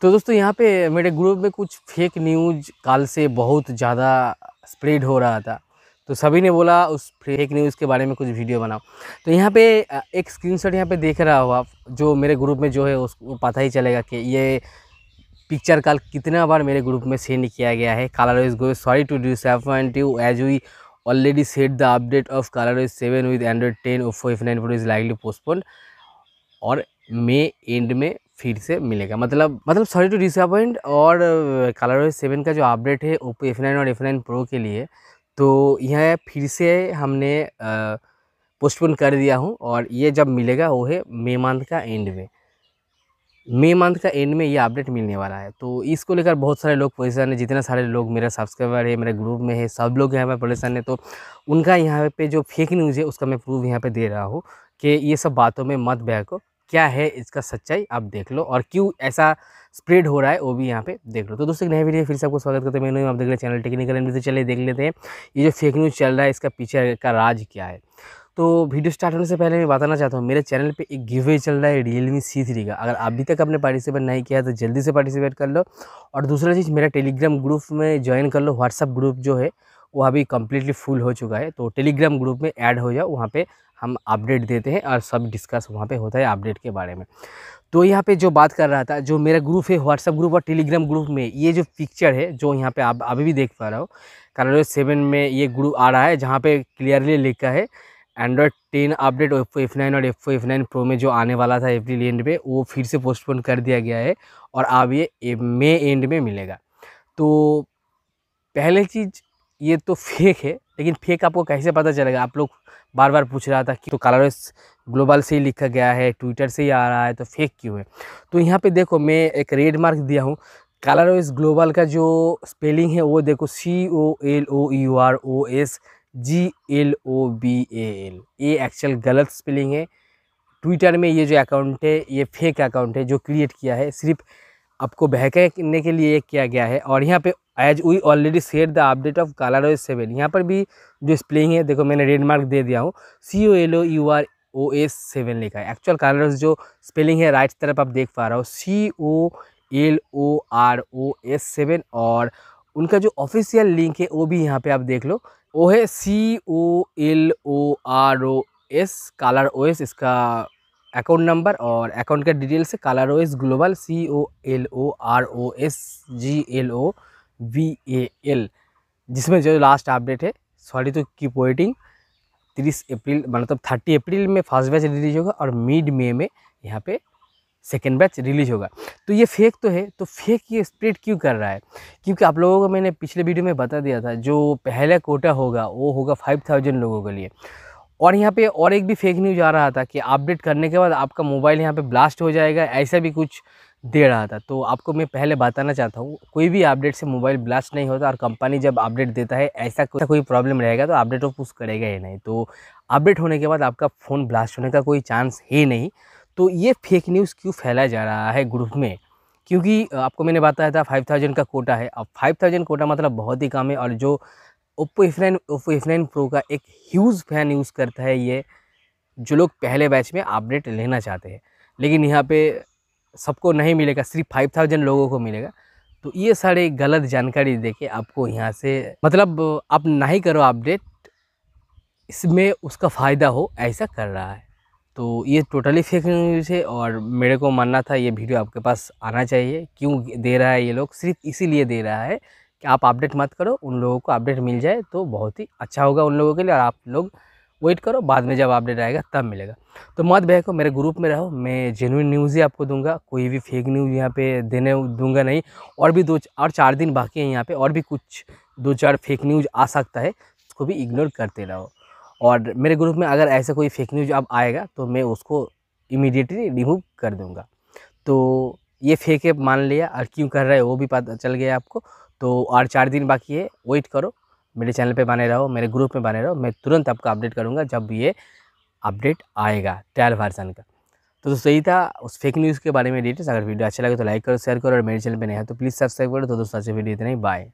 तो दोस्तों यहाँ पे मेरे ग्रुप में कुछ फेक न्यूज काल से बहुत ज़्यादा स्प्रेड हो रहा था तो सभी ने बोला उस फेक न्यूज़ के बारे में कुछ वीडियो बनाओ तो यहाँ पे एक स्क्रीनशॉट यहाँ पे देख रहा हो आप जो मेरे ग्रुप में जो है उसको पता ही चलेगा कि ये पिक्चर काल कितना बार मेरे ग्रुप में सेंड किया गया है ColorOS go sorry to do seven too as we already set the update of ColorOS seven with Android ten Oppo F nine Pro is likely postpone और May end में फिर से मिलेगा मतलब मतलब सॉरी टू डिसअपॉइंट और ColorOS seven का जो अपडेट है ओप्पो एफ नाइन और एफ नाइन प्रो के लिए तो यह फिर से हमने पोस्टपोन uh, कर दिया हूँ और ये जब मिलेगा वो है मे मंथ का एंड में मे मंथ का एंड में ये अपडेट मिलने वाला है तो इसको लेकर बहुत सारे लोग परेशान हैं जितने सारे लोग मेरा सब्सक्राइबर है मेरे ग्रुप में है सब लोग यहाँ पर परेशान है तो उनका यहाँ पे जो फेक न्यूज़ है उसका मैं प्रूफ यहाँ पे दे रहा हूँ कि ये सब बातों में मत बहको क्या है इसका सच्चाई आप देख लो और क्यों ऐसा स्प्रेड हो रहा है वो भी यहाँ पे देख लो तो दोस्तों नए वीडियो फिर से आपको स्वागत करते हैं मैं आप देख रहे चैनल टेक्निकल एंड से चले देख लेते हैं ये जो फेक न्यूज़ चल रहा है इसका पीछे का राज क्या है तो वीडियो स्टार्ट होने से पहले मैं बताना चाहता हूँ मेरे चैनल पे एक गिवे चल रहा है रियलमी सी थ्री का अगर अभी तक आपने पार्टिसिपेट नहीं किया तो जल्दी से पार्टिसिपेट कर लो और दूसरा चीज़ मेरा टेलीग्राम ग्रुप में ज्वाइन कर लो व्हाट्सअप ग्रुप जो है वो अभी कम्प्लीटली फुल हो चुका है तो टेलीग्राम ग्रुप में ऐड हो जाओ वहाँ पे हम अपडेट देते हैं और सब डिस्कस वहाँ पे होता है अपडेट के बारे में तो यहाँ पे जो बात कर रहा था जो मेरा ग्रुप है व्हाट्सअप ग्रुप और टेलीग्राम ग्रुप में ये जो पिक्चर है जो यहाँ पे आप अभी भी देख पा रहे हो कार्लो सेवन में ये ग्रुप आ रहा है जहाँ पे क्लियरली लिखा है Android ten update F F nine और एफ एफ नाइन प्रो में जो आने वाला था अप्रैल एंड में वो फिर से पोस्टपोन कर दिया गया है और अब ये मे एंड में मिलेगा तो पहले चीज़ ये तो फेक है लेकिन फेक आपको कैसे पता चलेगा आप लोग बार बार पूछ रहा था कि तो कलर ग्लोबल से ही लिखा गया है ट्विटर से ही आ रहा है तो फेक क्यों है तो यहाँ पे देखो मैं एक रेड मार्क दिया हूँ कलर ग्लोबल का जो स्पेलिंग है वो देखो C O L O U R O S G L O B A L ये एक्चुअल गलत स्पेलिंग है ट्विटर में ये जो अकाउंट है ये फेक अकाउंट है जो क्रिएट किया है सिर्फ आपको बहकने के लिए किया गया है और यहाँ पे as we already set the update of ColorOS seven यहाँ पर भी जो स्प्लिंग है देखो मैंने रेड मार्क दे दिया हूँ C O L O U R O S seven लिखा है एक्चुअल कलर जो स्पेलिंग है राइट तरफ आप देख पा रहे हो C O L O R O S seven और उनका जो ऑफिशियल लिंक है वो भी यहाँ पे आप देख लो वो है C O L O R O S ColorOS इसका अकाउंट नंबर और अकाउंट का डिटेल्स है ColorOS global C O L O R O S G L O V A L जिसमें जो last update है sorry तो keep waiting तीस अप्रैल मतलब थर्टी अप्रैल में फर्स्ट बैच रिलीज होगा और मिड मे में यहाँ पे सेकेंड बैच रिलीज होगा तो ये फेक तो है तो फेक ये स्प्रेड क्यों कर रहा है क्योंकि आप लोगों को मैंने पिछले वीडियो में बता दिया था जो पहला कोटा होगा वो होगा फाइव थाउजेंड लोगों के लिए और यहाँ पे और एक भी फेक न्यूज आ रहा था कि अपडेट करने के बाद आपका मोबाइल यहाँ पे ब्लास्ट हो जाएगा ऐसा भी कुछ दे रहा था तो आपको मैं पहले बताना चाहता हूँ कोई भी अपडेट से मोबाइल ब्लास्ट नहीं होता और कंपनी जब अपडेट देता है ऐसा कोई कोई प्रॉब्लम रहेगा तो अपडेट वो पुश करेगा ही नहीं तो अपडेट होने के बाद आपका फ़ोन ब्लास्ट होने का कोई चांस ही नहीं तो ये फेक न्यूज़ क्यों फैलाया जा रहा है ग्रुप में क्योंकि आपको मैंने बताया था फाइव थाउजेंड का कोटा है अब फाइव थाउजेंड कोटा मतलब बहुत ही कम है और जो Oppo F nine Oppo F nine Pro का एक ह्यूज़ फैन यूज़ करता है ये जो लोग पहले बैच में अपडेट लेना चाहते हैं लेकिन यहाँ पे सबको नहीं मिलेगा सिर्फ फाइव थाउजेंड लोगों को मिलेगा तो ये सारे गलत जानकारी देके आपको यहाँ से मतलब आप नहीं करो अपडेट इसमें उसका फ़ायदा हो ऐसा कर रहा है तो ये टोटली फेक न्यूज़ है और मेरे को मानना था ये वीडियो आपके पास आना चाहिए क्यों दे रहा है ये लोग सिर्फ इसीलिए दे रहा है कि आप अपडेट मत करो उन लोगों को अपडेट मिल जाए तो बहुत ही अच्छा होगा उन लोगों के लिए और आप लोग वेट करो बाद में जब अपडेट आएगा तब मिलेगा तो मत बहको मेरे ग्रुप में रहो मैं जेनुइन न्यूज़ ही आपको दूंगा कोई भी फेक न्यूज़ यहाँ पे देने दूंगा नहीं और भी दो और चार दिन बाकी हैं यहाँ पे और भी कुछ दो चार फेक न्यूज़ आ सकता है उसको भी इग्नोर करते रहो और मेरे ग्रुप में अगर ऐसा कोई फेक न्यूज़ अब आएगा तो मैं उसको इमिडिएटली रिमूव कर दूँगा तो ये फेक है मान लिया और क्यों कर रहा है वो भी पता चल गया आपको तो और चार दिन बाकी है वेट करो मेरे चैनल पे बने रहो मेरे ग्रुप में बने रहो मैं तुरंत आपको अपडेट करूँगा जब ये अपडेट आएगा ट्रायल वर्जन का तो दोस्तों यही था उस फेक न्यूज़ के बारे में डिटेल्स अगर वीडियो अच्छा लगे तो लाइक करो शेयर करो और मेरे चैनल पर नहीं है तो प्लीज़ सब्सक्राइब करो तो दोस्तों अच्छे वीडियो इतना ही बाय